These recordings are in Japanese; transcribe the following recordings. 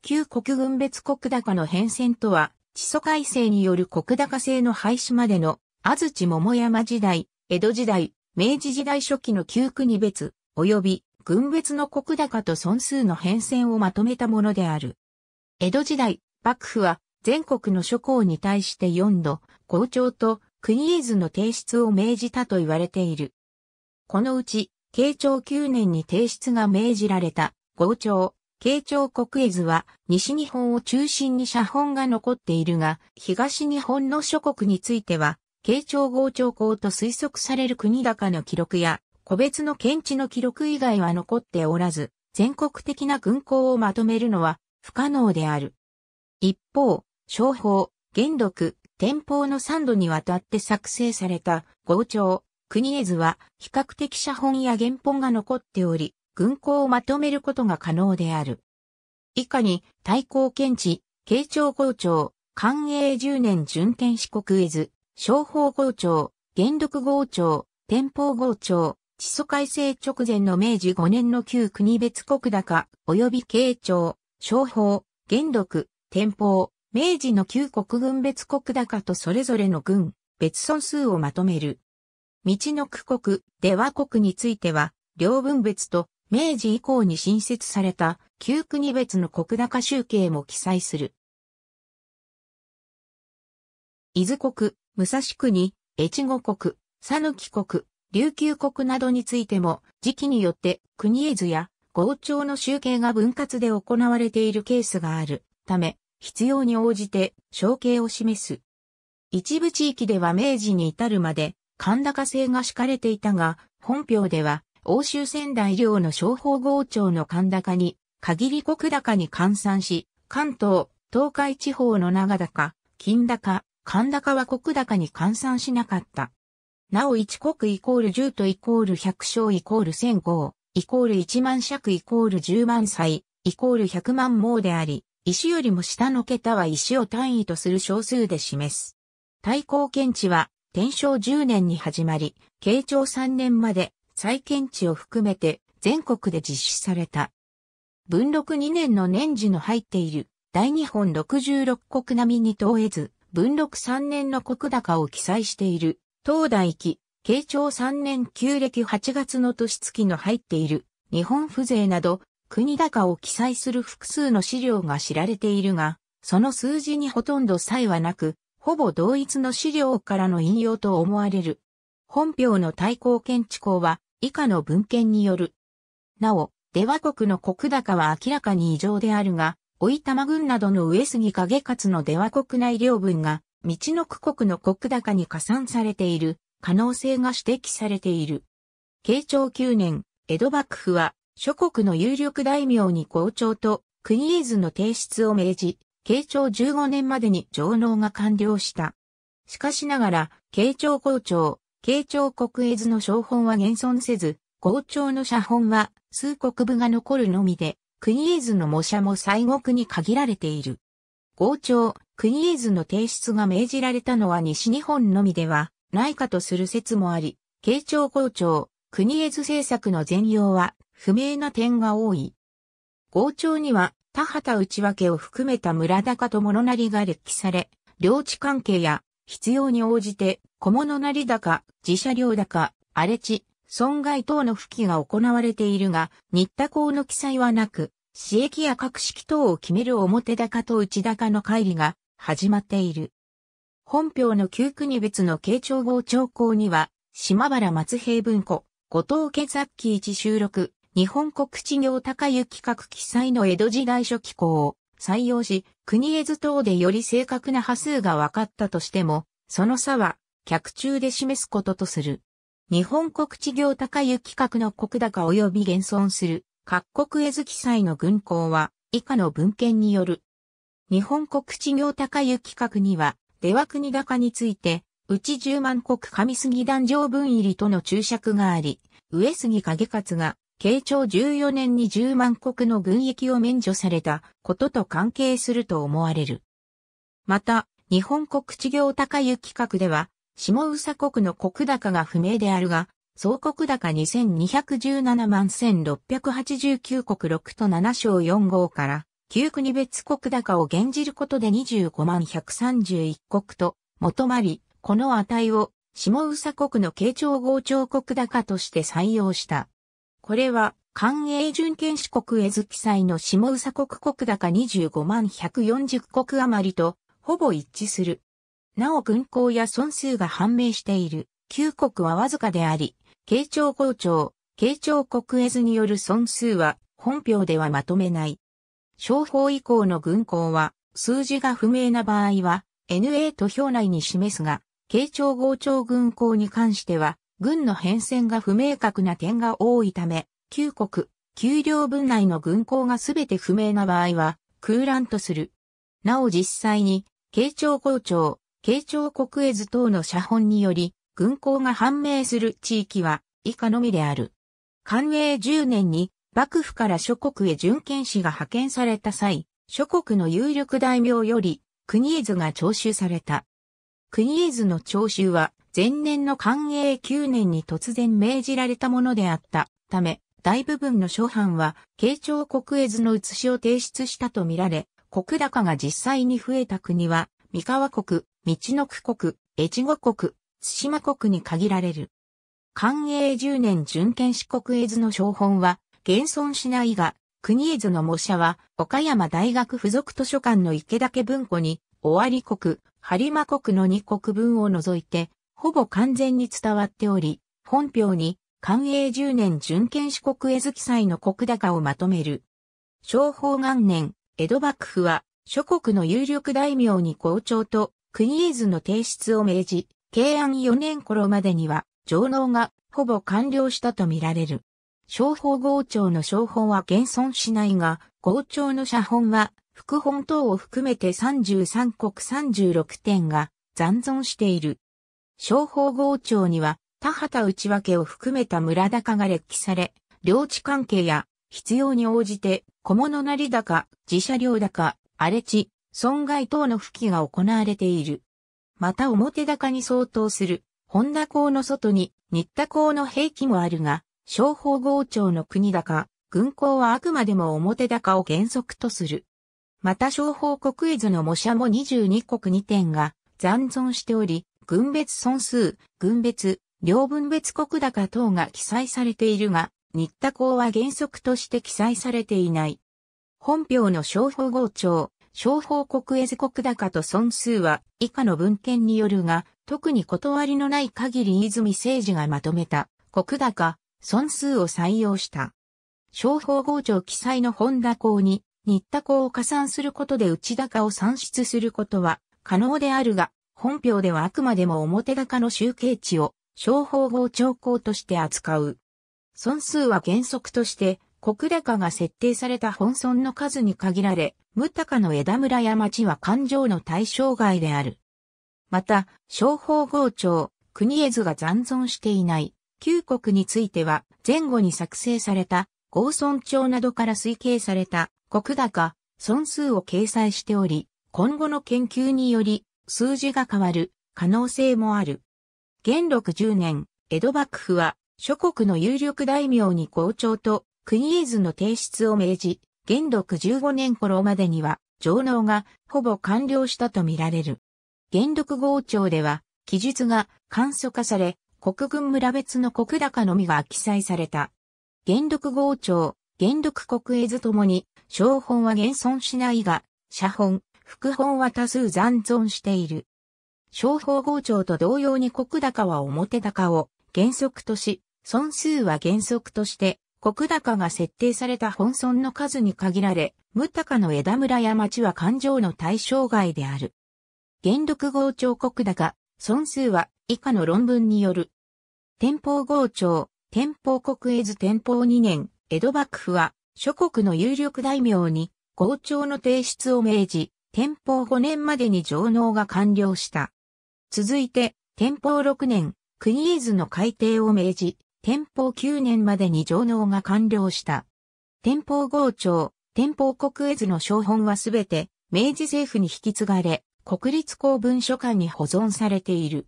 旧国軍別国高の変遷とは、地租改正による国高制の廃止までの、安土桃山時代、江戸時代、明治時代初期の旧国別、及び軍別の国高と損数の変遷をまとめたものである。江戸時代、幕府は全国の諸侯に対して4度、校長と国伊図の提出を命じたと言われている。このうち、慶長9年に提出が命じられた、校長、慶長国絵図は西日本を中心に写本が残っているが、東日本の諸国については、慶長豪長公と推測される国高の記録や、個別の検地の記録以外は残っておらず、全国的な軍港をまとめるのは不可能である。一方、商法、元禄、天保の3度にわたって作成された豪長、国絵図は比較的写本や原本が残っており、軍港をまとめることが可能である。以下に、対抗検知、慶長校長、官営10年順天四国絵図、商法校長、元禄校長、天保校長、地租改正直前の明治5年の旧国別国高、及び慶長、商法、元禄、天保、明治の旧国軍別国高とそれぞれの軍、別損数をまとめる。道の区国、出和国については、両分別と明治以降に新設された旧国別の国高集計も記載する。伊豆国、武蔵国、越後国、讃岐国、琉球国などについても、時期によって国絵図や豪朝の集計が分割で行われているケースがあるため、必要に応じて承継を示す。一部地域では明治に至るまで、神高制が敷かれていたが、本表では欧州仙台領の商法豪庁の神高に、限り国高に換算し、関東、東海地方の長高、金高、神高は国高に換算しなかった。なお一国イコール十とイコール百姓イコール千号、イコール一万尺イコール十万歳、イコール百万毛であり、石よりも下の桁は石を単位とする小数で示す。太閤検知は、天正十年に始まり、慶長三年まで、再建地を含めて全国で実施された。文禄2年の年次の入っている大日本66国並みに問えず、文禄3年の国高を記載している、東大記、慶長3年旧暦8月の年月の入っている、日本風税など、国高を記載する複数の資料が知られているが、その数字にほとんど差異はなく、ほぼ同一の資料からの引用と思われる。本表の対抗建築校は、以下の文献による。なお、出羽国の国高は明らかに異常であるが、おいたま軍などの上杉影勝の出羽国内領分が、道の区国の国高に加算されている可能性が指摘されている。慶長9年、江戸幕府は諸国の有力大名に校長と国絵図の提出を命じ、慶長15年までに上納が完了した。しかしながら、慶長校長、慶長国絵図の標本は現存せず、校長の写本は数国部が残るのみで、国絵図の模写も西国に限られている。校長、国絵図の提出が命じられたのは西日本のみではないかとする説もあり、慶長校長、国絵図政策の全容は不明な点が多い。校長には田畑内訳を含めた村高と物なりが列記され、領地関係や必要に応じて小物なり高、自社領高、荒れ地、損害等の付記が行われているが、日田港の記載はなく、私益や格式等を決める表高と内高の乖離が始まっている。本表の旧国別の慶長号長校には、島原松平文庫、後藤家雑記一収録、日本国地行高行画記載の江戸時代初期校を採用し、国絵図等でより正確な波数が分かったとしても、その差は客中で示すこととする。日本国地業高行規格の国高及び現存する各国絵図記載の軍港は以下の文献による。日本国地業高行規格には出羽国高について、うち10万国上杉壇上分入りとの注釈があり、上杉景勝が慶長14年に10万国の軍役を免除されたことと関係すると思われる。また、日本国地業高行規格では、下宇佐国の国高が不明であるが、総国高2217万1689国6と7章4号から、旧国別国高を減じることで25万131国と、求まり、この値を、下宇佐国の慶長合長国高として採用した。これは、官営準権四国絵図記載の下宇佐国国高25万140国余りと、ほぼ一致する。なお軍港や損数が判明している、旧国はわずかであり、慶長校長、慶長国絵図による損数は、本表ではまとめない。商法以降の軍港は、数字が不明な場合は、NA と表内に示すが、慶長校長軍港に関しては、軍の変遷が不明確な点が多いため、旧国、給料分内の軍港がすべて不明な場合は、空欄とする。なお実際に、慶長校長、慶長国絵図等の写本により、軍港が判明する地域は以下のみである。寛永10年に幕府から諸国へ巡検使が派遣された際、諸国の有力大名より国絵図が徴収された。国絵図の徴収は前年の寛永9年に突然命じられたものであったため、大部分の諸藩は、慶長国絵図の写しを提出したとみられ、国高が実際に増えた国は、三河国、道の区国、越後国、津島国に限られる。寛永10年準建四国絵図の標本は、現存しないが、国絵図の模写は、岡山大学附属図書館の池岳文庫に、尾張国、播磨国の二国分を除いて、ほぼ完全に伝わっており、本表に、寛永10年準建四国絵図記載の国高をまとめる。昭法元年、江戸幕府は、諸国の有力大名に校長と国絵図の提出を命じ、慶安4年頃までには、上納がほぼ完了したとみられる。商法号庁の商法は現存しないが、号庁の写本は、副本等を含めて33国36点が残存している。商法号庁には、田畑内訳を含めた村高が列記され、領地関係や、必要に応じて、小物なり高、自社領高、荒れ地、損害等の付記が行われている。また表高に相当する、本田港の外に、新田港の兵器もあるが、商法豪庁の国高、軍港はあくまでも表高を原則とする。また商法国絵図の模写も22国2点が残存しており、軍別損数、軍別、両分別国高等が記載されているが、新田港は原則として記載されていない。本表の商法豪庁、商法国絵図国高と損数は以下の文献によるが、特に断りのない限り泉政治がまとめた国高、損数を採用した。商法号庁記載の本田項に、新田項を加算することで内高を算出することは可能であるが、本表ではあくまでも表高の集計値を商法号兆項として扱う。損数は原則として、国高が設定された本損の数に限られ、無高の枝村や町は環状の対象外である。また、商法号庁、国絵図が残存していない、旧国については、前後に作成された、合村庁などから推計された、国高、損数を掲載しており、今後の研究により、数字が変わる、可能性もある。元禄10年、江戸幕府は、諸国の有力大名に校長と、国絵図の提出を命じ、元禄15年頃までには、上納がほぼ完了したとみられる。元禄号庁では、記述が簡素化され、国軍村別の国高のみが記載された。元禄号庁、元禄国絵図ともに、小本は現存しないが、写本、副本は多数残存している。小法号庁と同様に国高は表高を原則とし、損数は原則として国高が設定された本村の数に限られ、無高の枝村や町は勘定の対象外である。元禄号長国高、村数は以下の論文による。天保号長、天保国絵図天保2年、江戸幕府は諸国の有力大名に号長の提出を命じ、天保5年までに上納が完了した。続いて、天保6年、国絵図の改定を命じ、天保9年までに上納が完了した。天保号庁、天保国絵図の小本はすべて明治政府に引き継がれ、国立公文書館に保存されている。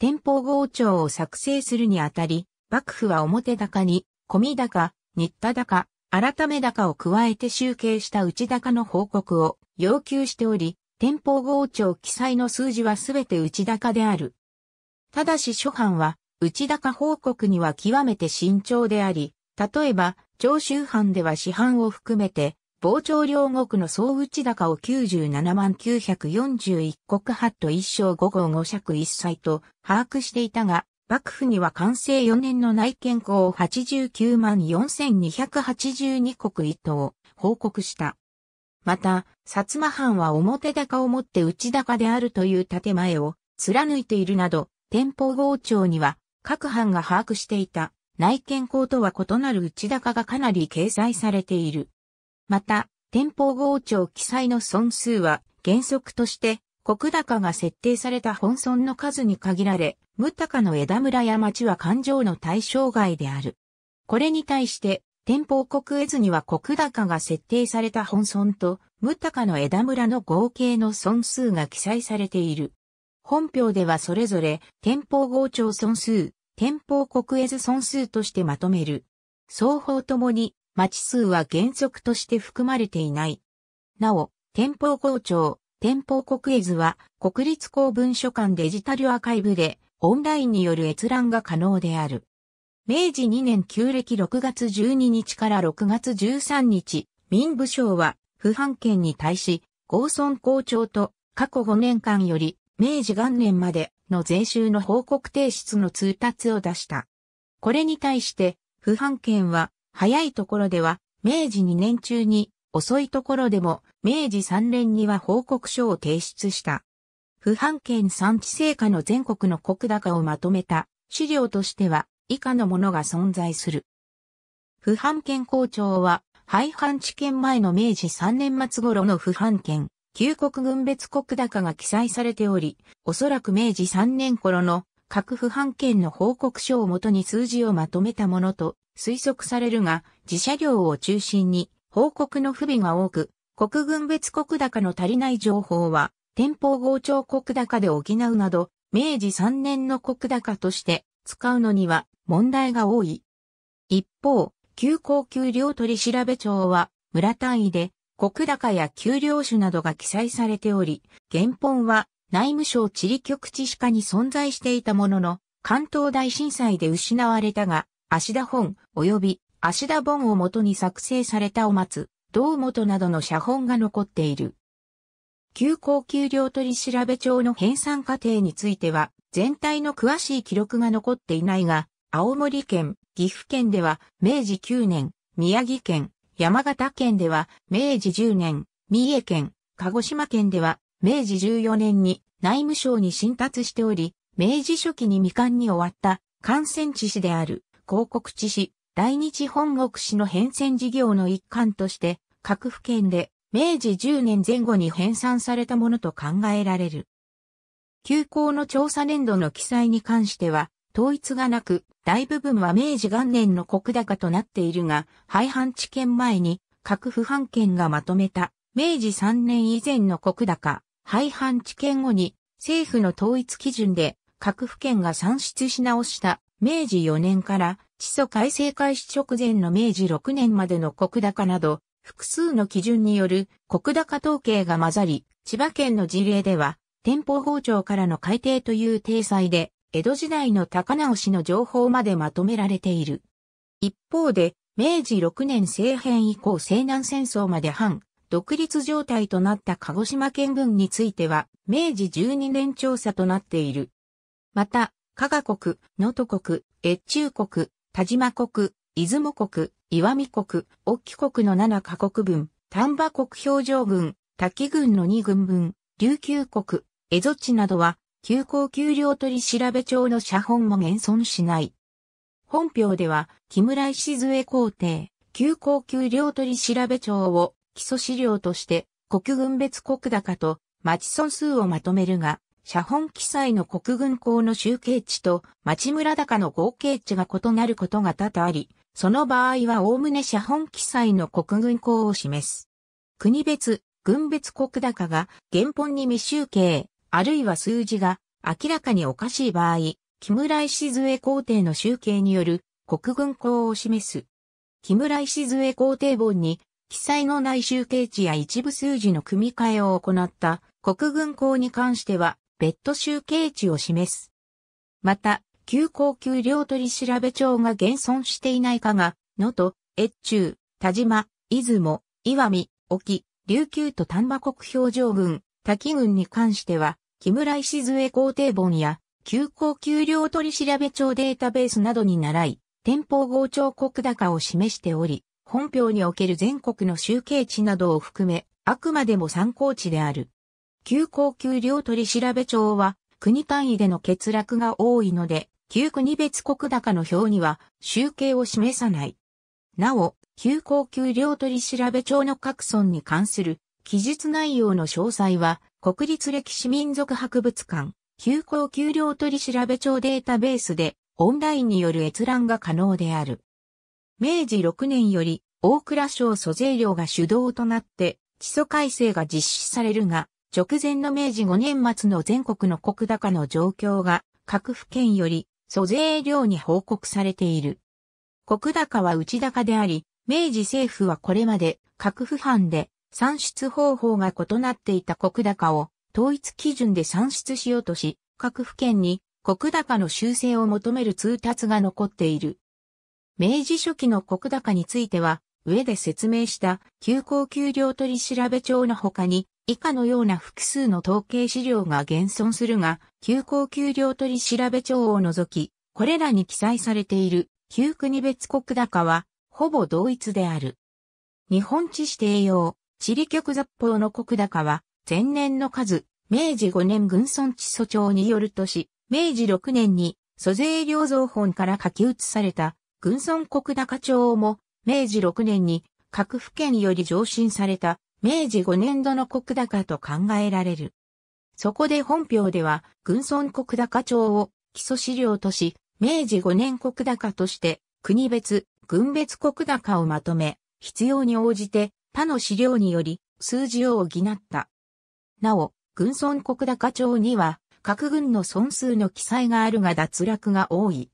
天保号庁を作成するにあたり、幕府は表高に、込高、新田高、改め高を加えて集計した内高の報告を要求しており、天保号庁記載の数字はすべて内高である。ただし諸藩は内高報告には極めて慎重であり、例えば、長州藩では市販を含めて、傍聴両国の総内高を97万941国八と一章5号5尺一歳と把握していたが、幕府には完成4年の内見校89万4282国一等報告した。また、薩摩藩は表高をもって内高であるという建前を貫いているなど、天保豪庁には各班が把握していた内見校とは異なる内高がかなり掲載されている。また、店舗号庁記載の損数は原則として国高が設定された本村の数に限られ、無高の枝村や町は勘定の対象外である。これに対して、天保国絵図には国高が設定された本村と、無高の枝村の合計の損数が記載されている。本表ではそれぞれ、店舗号庁損数、店舗国絵図損数としてまとめる。双方ともに、町数は原則として含まれていない。なお、店舗校長、店舗国絵図は、国立公文書館デジタルアーカイブで、オンラインによる閲覧が可能である。明治2年旧暦6月12日から6月13日、民部省は、不判権に対し、合村校長と、過去5年間より、明治元年まで、の税収の報告提出の通達を出した。これに対して、不判権は、早いところでは、明治2年中に、遅いところでも、明治3年には報告書を提出した。不判権産地成果の全国の国高をまとめた資料としては、以下のものが存在する。不判権校長は、廃藩置県前の明治3年末頃の不判権、旧国軍別国高が記載されており、おそらく明治3年頃の各府判県の報告書をもとに数字をまとめたものと推測されるが、自社領を中心に報告の不備が多く、国軍別国高の足りない情報は、天保合調国高で補うなど、明治3年の国高として使うのには問題が多い。一方、旧高級領取調べ庁は村単位で国高や給料種などが記載されており、原本は内務省地理局地下に存在していたものの、関東大震災で失われたが、足田本及び足田本を元に作成されたお松、道元などの写本が残っている。旧高給料取調帳の編纂過程については、全体の詳しい記録が残っていないが、青森県、岐阜県では、明治9年、宮城県、山形県では明治10年、三重県、鹿児島県では明治14年に内務省に進達しており、明治初期に未完に終わった幹線地市である広告地市、来日本国市の変遷事業の一環として、各府県で明治10年前後に編纂されたものと考えられる。休校の調査年度の記載に関しては、統一がなく、大部分は明治元年の国高となっているが、廃藩置県前に各府藩県がまとめた明治3年以前の国高、廃藩置県後に政府の統一基準で各府県が算出し直した明治4年から地租改正開始直前の明治6年までの国高など、複数の基準による国高統計が混ざり、千葉県の事例では、店舗包丁からの改定という体裁で、江戸時代の高直氏の情報までまとめられている。一方で、明治6年政変以降西南戦争まで反、独立状態となった鹿児島県軍については、明治12年調査となっている。また、加賀国、能登国、越中国、田島国、出雲国、岩見国、沖国の7カ国分、丹波国表情軍、滝軍の2軍分、琉球国、蝦夷地などは、休校給料取調帳の写本も現存しない。本表では、木村石杖皇帝、休校給料取調帳を基礎資料として、国軍別国高と町村数をまとめるが、写本記載の国軍校の集計値と町村高の合計値が異なることが多々あり、その場合は概ね写本記載の国軍校を示す。国別、軍別国高が原本に未集計、あるいは数字が明らかにおかしい場合、木村石杖皇帝の集計による国軍法を示す。木村石杖皇帝本に記載のない集計値や一部数字の組み替えを行った国軍法に関しては別途集計値を示す。また、旧高級領取調べ帳が現存していないかが、能登、越中、田島、出雲、岩見、沖、琉球と丹波国標上軍、滝郡に関しては、木村石杖工程本や、休校給料取調べ庁データベースなどに習い、店舗合調国高を示しており、本表における全国の集計値などを含め、あくまでも参考値である。休校給料取調べ庁は、国単位での欠落が多いので、旧国別国高の表には集計を示さない。なお、旧高給料取調べ帳の各村に関する記述内容の詳細は、国立歴史民族博物館、休校給料取調帳データベースで、オンラインによる閲覧が可能である。明治6年より、大蔵省租税料が主導となって、基礎改正が実施されるが、直前の明治5年末の全国の国高の状況が、各府県より、租税料に報告されている。国高は内高であり、明治政府はこれまで、各府藩で、算出方法が異なっていた国高を統一基準で算出しようとし、各府県に国高の修正を求める通達が残っている。明治初期の国高については、上で説明した休校給料取調べ帳の他に、以下のような複数の統計資料が現存するが、休校給料取調べ帳を除き、これらに記載されている旧国別国高は、ほぼ同一である。日本地指定用、地理局雑報の国高は、前年の数、明治5年軍村地祖庁によるとし、明治6年に、租税領蔵本から書き写された、軍村国高帳も、明治6年に、各府県より上申された、明治5年度の国高と考えられる。そこで本表では、軍村国高帳を基礎資料とし、明治5年国高として、国別、軍別国高をまとめ、必要に応じて他の資料により数字を補った。なお、軍村国高帳には各軍の損数の記載があるが脱落が多い。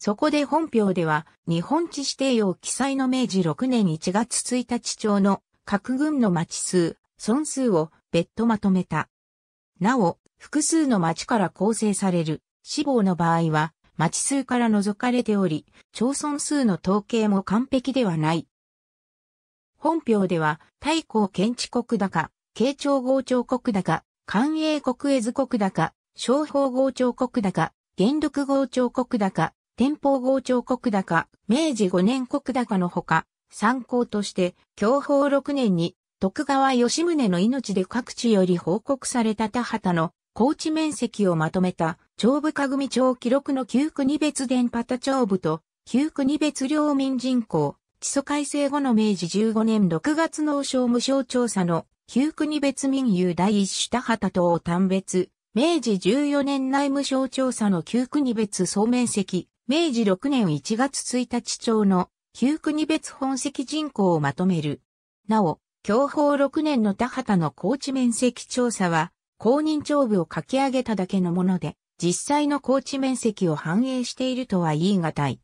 そこで本表では日本地指定用記載の明治6年1月1日帳の各軍の町数、損数を別途まとめた。なお、複数の町から構成される死亡の場合は町数から除かれており、町村数の統計も完璧ではない。本表では、太閤建築国高、慶長豪長国高、官営国絵図国高、商法豪長国高、元禄豪長国高、天保豪長国高、明治五年国高のほか、参考として、享保六年に、徳川吉宗の命で各地より報告された田畑の高地面積をまとめた、長部かみ町記録の旧国別伝畑長部と、旧国別領民人口、地租改正後の明治15年6月農商無償調査の、旧国別民有第一種田畑等を単別、明治14年内無償調査の旧国別総面積、明治6年1月1日町の旧国別本籍人口をまとめる。なお、享保6年の田畑の高地面積調査は、公認帳部を書き上げただけのもので、実際の高地面積を反映しているとは言い難い。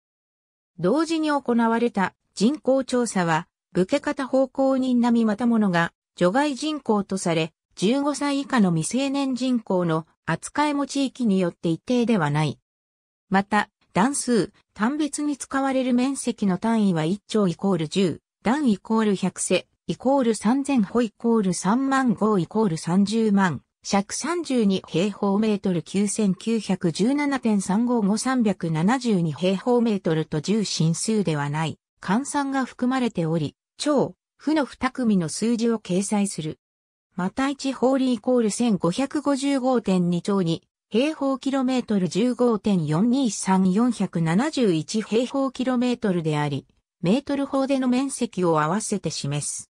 同時に行われた人口調査は、武家方奉公人並みまた者が除外人口とされ、15歳以下の未成年人口の扱いも地域によって一定ではない。また、段数、単別に使われる面積の単位は1兆イコール10、段イコール100世、イコール3000歩イコール3万5イコール30万、尺32平方メートル9917.355372平方メートルと10進数ではない。換算が含まれており、超、負の二組の数字を掲載する。また一ホールイコール1555.2兆に、平方キロメートル15.423471平方キロメートルであり、メートル法での面積を合わせて示す。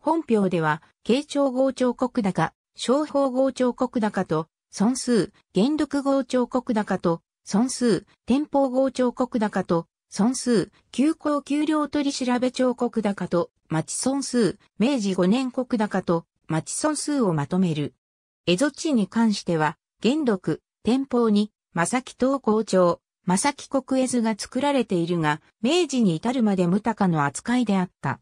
本表では、慶長合調国高、商法合調国高と、損数、原力合調国高と、損数、天保合調国高と、損数、休校給料取調べ帳国高と、町損数、明治5年国高と、町損数をまとめる。江戸地に関しては、元禄、天保に、正木東高町、正木国絵図が作られているが、明治に至るまで無高の扱いであった。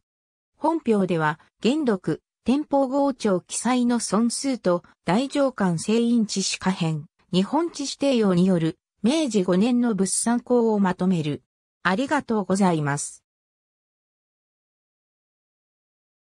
本表では、元禄、天保号町記載の損数と、大上官聖印地史可変、日本地指定用による、明治5年の物産校をまとめる。ありがとうございます。